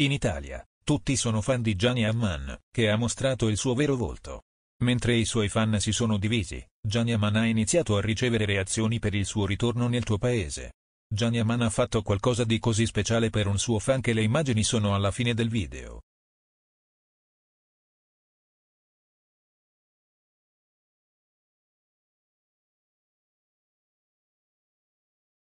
In Italia, tutti sono fan di Gianni Amman, che ha mostrato il suo vero volto. Mentre i suoi fan si sono divisi, Gianni Amman ha iniziato a ricevere reazioni per il suo ritorno nel tuo paese. Gianni Amman ha fatto qualcosa di così speciale per un suo fan che le immagini sono alla fine del video.